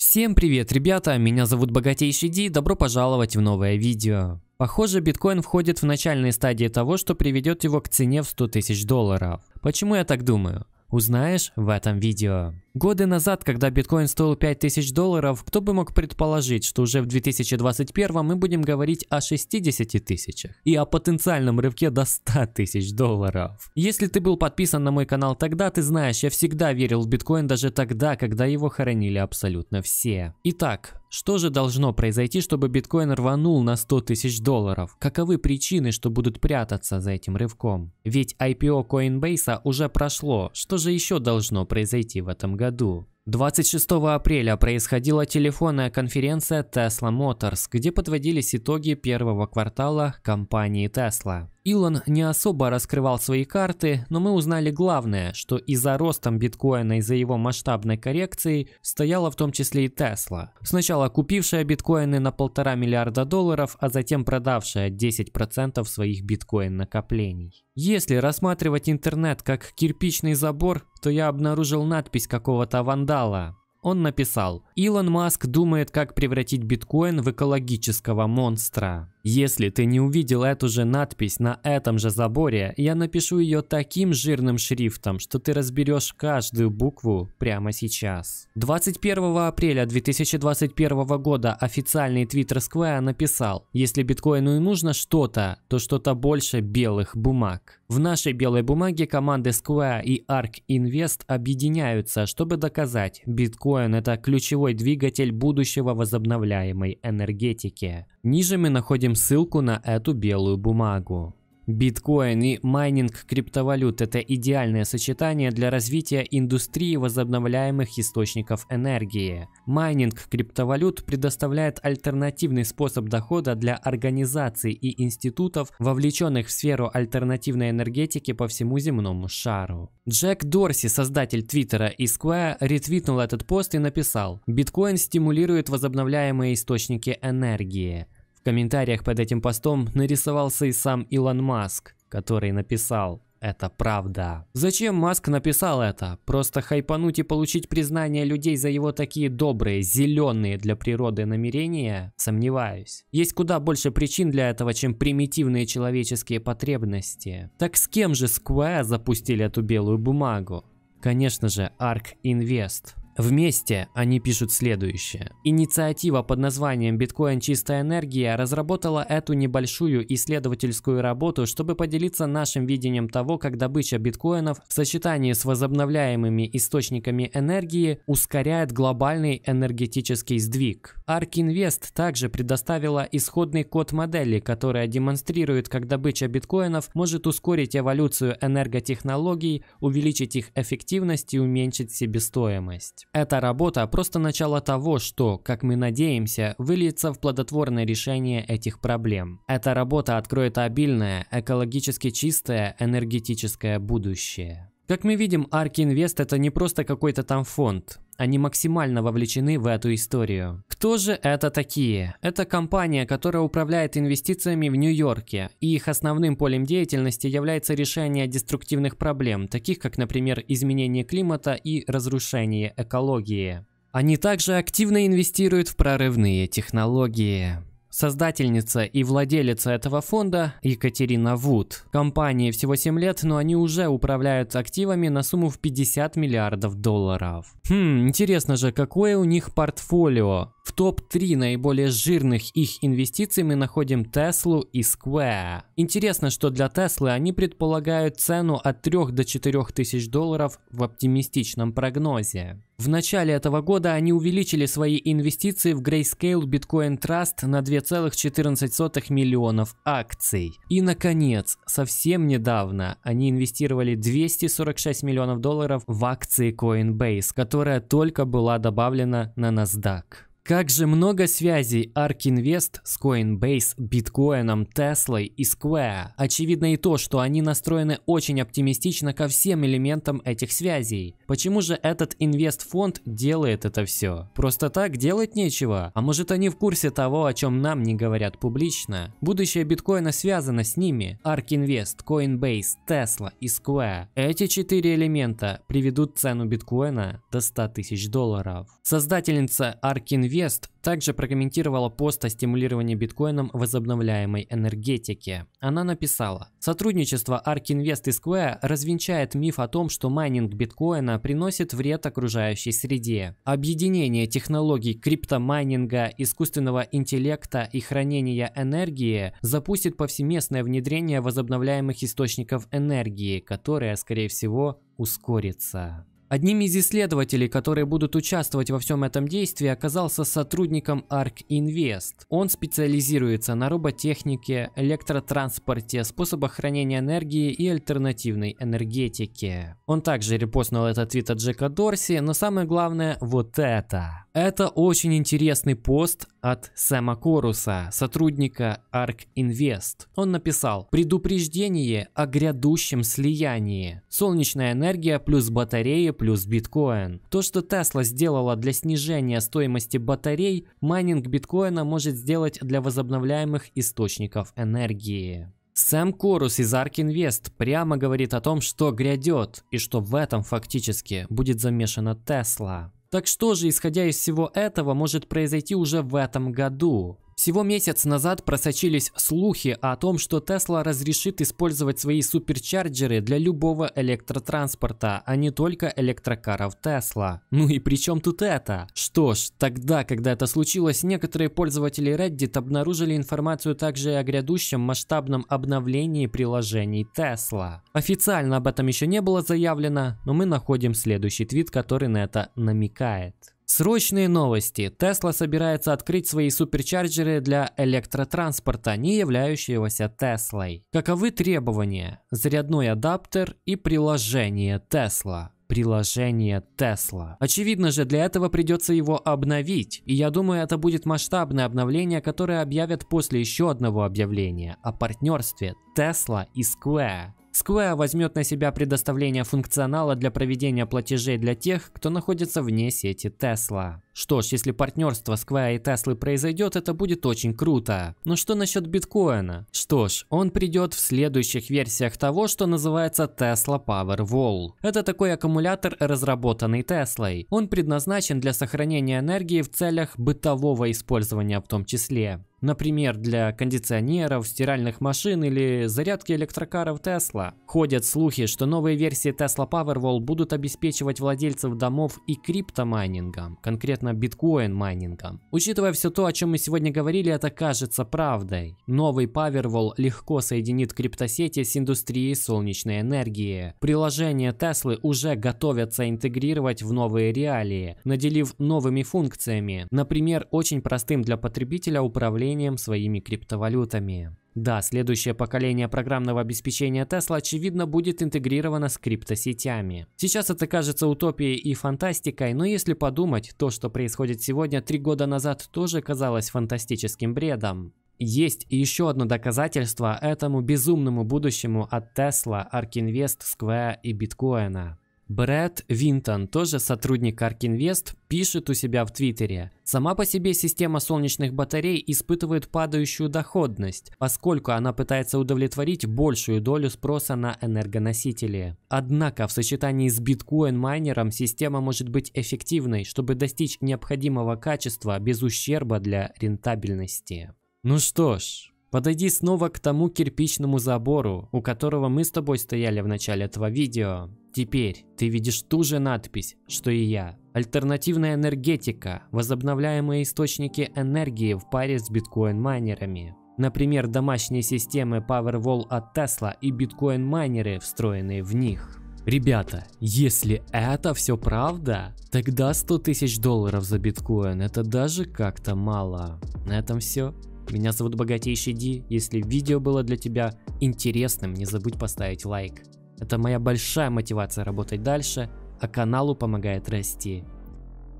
Всем привет, ребята, меня зовут Богатейший Ди, добро пожаловать в новое видео. Похоже, биткоин входит в начальные стадии того, что приведет его к цене в 100 тысяч долларов. Почему я так думаю? узнаешь в этом видео. Годы назад, когда биткоин стоил 5000 долларов, кто бы мог предположить, что уже в 2021 мы будем говорить о 60 тысячах и о потенциальном рывке до 100 тысяч долларов. Если ты был подписан на мой канал тогда, ты знаешь, я всегда верил в биткоин даже тогда, когда его хоронили абсолютно все. Итак, что же должно произойти, чтобы биткоин рванул на 100 тысяч долларов? Каковы причины, что будут прятаться за этим рывком? Ведь IPO Coinbase уже прошло, что же еще должно произойти в этом году? 26 апреля происходила телефонная конференция Tesla Motors, где подводились итоги первого квартала компании Tesla. Илон не особо раскрывал свои карты, но мы узнали главное, что и за ростом биткоина и за его масштабной коррекцией стояла в том числе и Тесла. Сначала купившая биткоины на полтора миллиарда долларов, а затем продавшая 10% своих биткоин-накоплений. Если рассматривать интернет как кирпичный забор, то я обнаружил надпись какого-то вандала, он написал, Илон Маск думает, как превратить биткоин в экологического монстра. Если ты не увидел эту же надпись на этом же заборе, я напишу ее таким жирным шрифтом, что ты разберешь каждую букву прямо сейчас. 21 апреля 2021 года официальный твиттер Square написал, если биткоину и нужно что-то, то что-то больше белых бумаг. В нашей белой бумаге команды Square и ARK Invest объединяются, чтобы доказать, биткоин это ключевой двигатель будущего возобновляемой энергетики. Ниже мы находим Оставим ссылку на эту белую бумагу. Биткоин и майнинг криптовалют – это идеальное сочетание для развития индустрии возобновляемых источников энергии. Майнинг криптовалют предоставляет альтернативный способ дохода для организаций и институтов, вовлеченных в сферу альтернативной энергетики по всему земному шару. Джек Дорси, создатель Твиттера и Square, ретвитнул этот пост и написал «Биткоин стимулирует возобновляемые источники энергии». В комментариях под этим постом нарисовался и сам Илон Маск, который написал «Это правда». Зачем Маск написал это? Просто хайпануть и получить признание людей за его такие добрые, зеленые для природы намерения? Сомневаюсь. Есть куда больше причин для этого, чем примитивные человеческие потребности. Так с кем же Square запустили эту белую бумагу? Конечно же, Ark Invest – Вместе они пишут следующее. Инициатива под названием «Биткоин. Чистая энергия» разработала эту небольшую исследовательскую работу, чтобы поделиться нашим видением того, как добыча биткоинов в сочетании с возобновляемыми источниками энергии ускоряет глобальный энергетический сдвиг. Ark Invest также предоставила исходный код модели, которая демонстрирует, как добыча биткоинов может ускорить эволюцию энерготехнологий, увеличить их эффективность и уменьшить себестоимость. Эта работа просто начало того, что, как мы надеемся, выльется в плодотворное решение этих проблем. Эта работа откроет обильное, экологически чистое, энергетическое будущее. Как мы видим, Арк Инвест это не просто какой-то там фонд. Они максимально вовлечены в эту историю. Кто же это такие? Это компания, которая управляет инвестициями в Нью-Йорке, и их основным полем деятельности является решение деструктивных проблем, таких как, например, изменение климата и разрушение экологии. Они также активно инвестируют в прорывные технологии. Создательница и владелица этого фонда Екатерина Вуд. Компании всего 7 лет, но они уже управляют активами на сумму в 50 миллиардов долларов. Хм, интересно же, какое у них портфолио? В топ-3 наиболее жирных их инвестиций мы находим Tesla и Square. Интересно, что для Tesla они предполагают цену от 3 до 4 тысяч долларов в оптимистичном прогнозе. В начале этого года они увеличили свои инвестиции в Grayscale Bitcoin Trust на 2,14 миллионов акций. И, наконец, совсем недавно они инвестировали 246 миллионов долларов в акции Coinbase, которая только была добавлена на NASDAQ. Как же много связей ARK Invest с Coinbase, биткоином, Tesla и Square. Очевидно и то, что они настроены очень оптимистично ко всем элементам этих связей. Почему же этот инвестфонд делает это все? Просто так делать нечего? А может они в курсе того, о чем нам не говорят публично? Будущее биткоина связано с ними. ARK Invest, Coinbase, Tesla и Square. Эти четыре элемента приведут цену биткоина до 100 тысяч долларов. Создательница ARK Invest Digest также прокомментировала пост о стимулировании биткоином возобновляемой энергетики. Она написала, сотрудничество ARK Invest и Square развенчает миф о том, что майнинг биткоина приносит вред окружающей среде. Объединение технологий криптомайнинга, искусственного интеллекта и хранения энергии запустит повсеместное внедрение возобновляемых источников энергии, которое, скорее всего, ускорится. Одним из исследователей, которые будут участвовать во всем этом действии, оказался сотрудником ARK Invest. Он специализируется на роботехнике, электротранспорте, способах хранения энергии и альтернативной энергетике. Он также репостнул этот твит от Джека Дорси, но самое главное вот это. Это очень интересный пост от Сэма Коруса, сотрудника ARK Invest. Он написал «Предупреждение о грядущем слиянии. Солнечная энергия плюс батареи плюс биткоин. То, что Tesla сделала для снижения стоимости батарей, майнинг биткоина может сделать для возобновляемых источников энергии. Сэм Корус из Ark Invest прямо говорит о том, что грядет, и что в этом фактически будет замешана Tesla. Так что же, исходя из всего этого, может произойти уже в этом году? Всего месяц назад просочились слухи о том, что Tesla разрешит использовать свои суперчарджеры для любого электротранспорта, а не только электрокаров Tesla. Ну и при чем тут это? Что ж, тогда, когда это случилось, некоторые пользователи Reddit обнаружили информацию также и о грядущем масштабном обновлении приложений Tesla. Официально об этом еще не было заявлено, но мы находим следующий твит, который на это намекает. Срочные новости. Тесла собирается открыть свои суперчарджеры для электротранспорта, не являющегося Теслой. Каковы требования? Зарядной адаптер и приложение Тесла приложение Тесла. Очевидно же, для этого придется его обновить, и я думаю, это будет масштабное обновление, которое объявят после еще одного объявления о партнерстве Тесла и Square. Square возьмет на себя предоставление функционала для проведения платежей для тех, кто находится вне сети Tesla. Что ж, если партнерство Square и Tesla произойдет, это будет очень круто. Но что насчет биткоина? Что ж, он придет в следующих версиях того, что называется Tesla Powerwall. Это такой аккумулятор, разработанный Теслой. Он предназначен для сохранения энергии в целях бытового использования в том числе. Например, для кондиционеров, стиральных машин или зарядки электрокаров Tesla. Ходят слухи, что новые версии Tesla Powerwall будут обеспечивать владельцев домов и криптомайнингом, конкретно конкретно биткоин-майнингом. Учитывая все то, о чем мы сегодня говорили, это кажется правдой. Новый Powerwall легко соединит криптосети с индустрией солнечной энергии. Приложения Tesla уже готовятся интегрировать в новые реалии, наделив новыми функциями, например, очень простым для потребителя управлением своими криптовалютами. Да, следующее поколение программного обеспечения Tesla очевидно будет интегрировано с криптосетями. Сейчас это кажется утопией и фантастикой, но если подумать, то, что происходит сегодня три года назад, тоже казалось фантастическим бредом. Есть еще одно доказательство этому безумному будущему от Tesla, Ark Invest, Square и биткоина. Брэд Винтон, тоже сотрудник Ark Invest, пишет у себя в Твиттере. Сама по себе система солнечных батарей испытывает падающую доходность, поскольку она пытается удовлетворить большую долю спроса на энергоносители. Однако в сочетании с биткоин-майнером система может быть эффективной, чтобы достичь необходимого качества без ущерба для рентабельности. Ну что ж, подойди снова к тому кирпичному забору, у которого мы с тобой стояли в начале этого видео. Теперь ты видишь ту же надпись, что и я. Альтернативная энергетика, возобновляемые источники энергии в паре с биткоин-майнерами. Например, домашние системы Powerwall от Tesla и биткоин-майнеры, встроенные в них. Ребята, если это все правда, тогда 100 тысяч долларов за биткоин это даже как-то мало. На этом все. Меня зовут Богатейший Ди. Если видео было для тебя интересным, не забудь поставить лайк. Это моя большая мотивация работать дальше, а каналу помогает расти.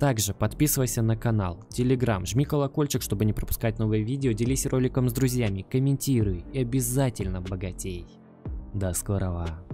Также подписывайся на канал, телеграм, жми колокольчик, чтобы не пропускать новые видео, делись роликом с друзьями, комментируй и обязательно богатей. До скорого!